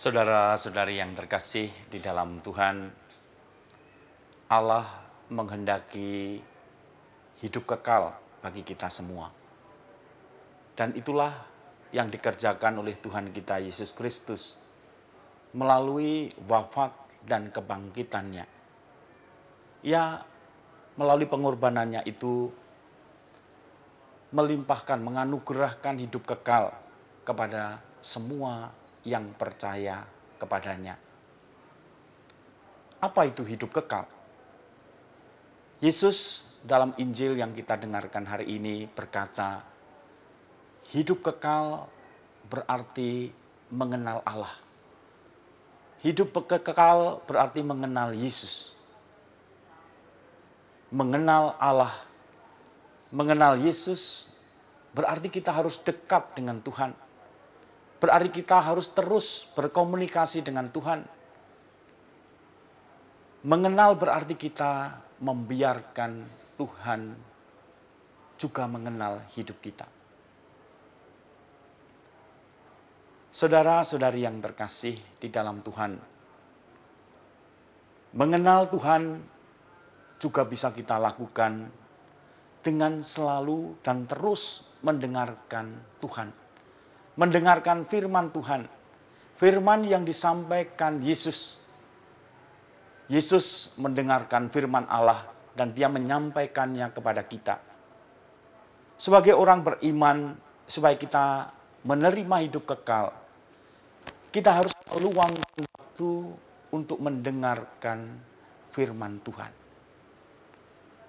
Saudara-saudari yang terkasih di dalam Tuhan, Allah menghendaki hidup kekal bagi kita semua. Dan itulah yang dikerjakan oleh Tuhan kita Yesus Kristus melalui wafat dan kebangkitannya. Ia melalui pengorbanannya itu melimpahkan, menganugerahkan hidup kekal kepada semua yang percaya kepadanya. Apa itu hidup kekal? Yesus dalam Injil yang kita dengarkan hari ini berkata, hidup kekal berarti mengenal Allah. Hidup kekal berarti mengenal Yesus. Mengenal Allah, mengenal Yesus berarti kita harus dekat dengan Tuhan Berarti kita harus terus berkomunikasi dengan Tuhan. Mengenal berarti kita membiarkan Tuhan juga mengenal hidup kita. Saudara-saudari yang terkasih di dalam Tuhan, mengenal Tuhan juga bisa kita lakukan dengan selalu dan terus mendengarkan Tuhan mendengarkan firman Tuhan. Firman yang disampaikan Yesus. Yesus mendengarkan firman Allah dan dia menyampaikannya kepada kita. Sebagai orang beriman, supaya kita menerima hidup kekal, kita harus meluangkan waktu untuk mendengarkan firman Tuhan.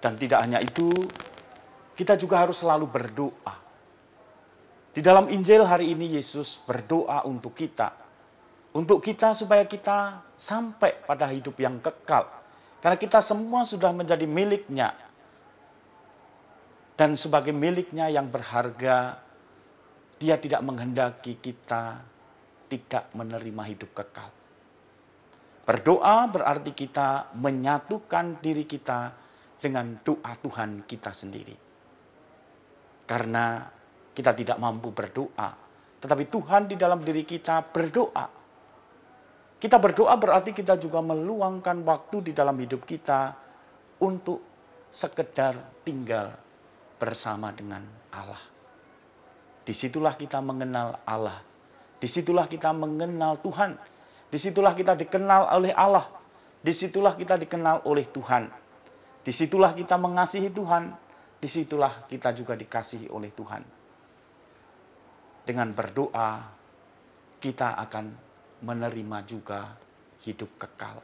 Dan tidak hanya itu, kita juga harus selalu berdoa. Di dalam Injil hari ini Yesus berdoa untuk kita. Untuk kita supaya kita sampai pada hidup yang kekal. Karena kita semua sudah menjadi miliknya. Dan sebagai miliknya yang berharga, dia tidak menghendaki kita tidak menerima hidup kekal. Berdoa berarti kita menyatukan diri kita dengan doa Tuhan kita sendiri. Karena kita tidak mampu berdoa, tetapi Tuhan di dalam diri kita berdoa. Kita berdoa berarti kita juga meluangkan waktu di dalam hidup kita untuk sekedar tinggal bersama dengan Allah. Disitulah kita mengenal Allah. Disitulah kita mengenal Tuhan. Disitulah kita dikenal oleh Allah. Disitulah kita dikenal oleh Tuhan. Disitulah kita mengasihi Tuhan. Disitulah kita juga dikasihi oleh Tuhan dengan berdoa kita akan menerima juga hidup kekal.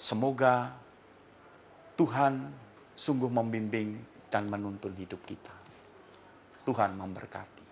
Semoga Tuhan sungguh membimbing dan menuntun hidup kita. Tuhan memberkati.